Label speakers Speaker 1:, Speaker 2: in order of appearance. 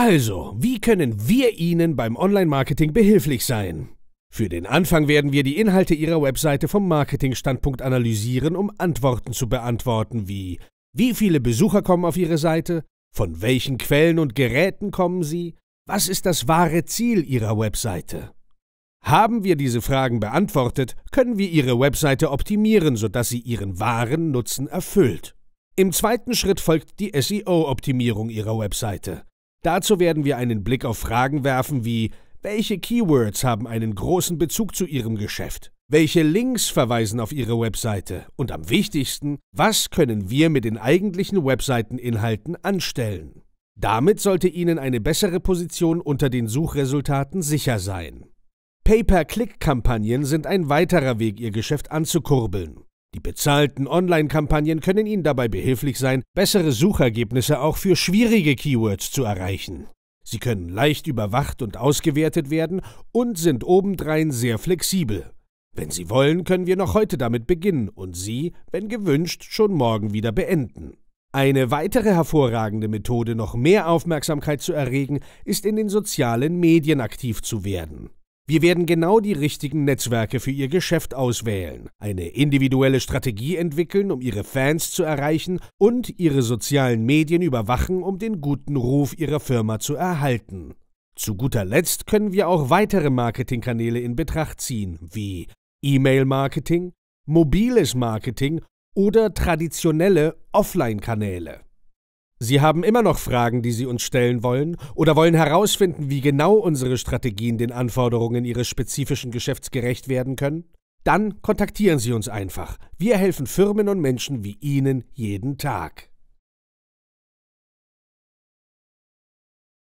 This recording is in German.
Speaker 1: Also, wie können wir Ihnen beim Online-Marketing behilflich sein? Für den Anfang werden wir die Inhalte Ihrer Webseite vom Marketingstandpunkt analysieren, um Antworten zu beantworten wie wie viele Besucher kommen auf Ihre Seite, von welchen Quellen und Geräten kommen sie, was ist das wahre Ziel Ihrer Webseite. Haben wir diese Fragen beantwortet, können wir Ihre Webseite optimieren, sodass sie Ihren wahren Nutzen erfüllt. Im zweiten Schritt folgt die SEO-Optimierung Ihrer Webseite. Dazu werden wir einen Blick auf Fragen werfen wie welche Keywords haben einen großen Bezug zu Ihrem Geschäft? Welche Links verweisen auf Ihre Webseite? Und am wichtigsten, was können wir mit den eigentlichen Webseiteninhalten anstellen? Damit sollte Ihnen eine bessere Position unter den Suchresultaten sicher sein. Pay-per-Click-Kampagnen sind ein weiterer Weg, Ihr Geschäft anzukurbeln. Die bezahlten Online-Kampagnen können Ihnen dabei behilflich sein, bessere Suchergebnisse auch für schwierige Keywords zu erreichen. Sie können leicht überwacht und ausgewertet werden und sind obendrein sehr flexibel. Wenn Sie wollen, können wir noch heute damit beginnen und Sie, wenn gewünscht, schon morgen wieder beenden. Eine weitere hervorragende Methode, noch mehr Aufmerksamkeit zu erregen, ist in den sozialen Medien aktiv zu werden. Wir werden genau die richtigen Netzwerke für Ihr Geschäft auswählen, eine individuelle Strategie entwickeln, um Ihre Fans zu erreichen und Ihre sozialen Medien überwachen, um den guten Ruf Ihrer Firma zu erhalten. Zu guter Letzt können wir auch weitere Marketingkanäle in Betracht ziehen, wie E-Mail-Marketing, mobiles Marketing oder traditionelle Offline-Kanäle. Sie haben immer noch Fragen, die Sie uns stellen wollen, oder wollen herausfinden, wie genau unsere Strategien den Anforderungen Ihres spezifischen Geschäfts gerecht werden können? Dann kontaktieren Sie uns einfach. Wir helfen Firmen und Menschen wie Ihnen jeden Tag.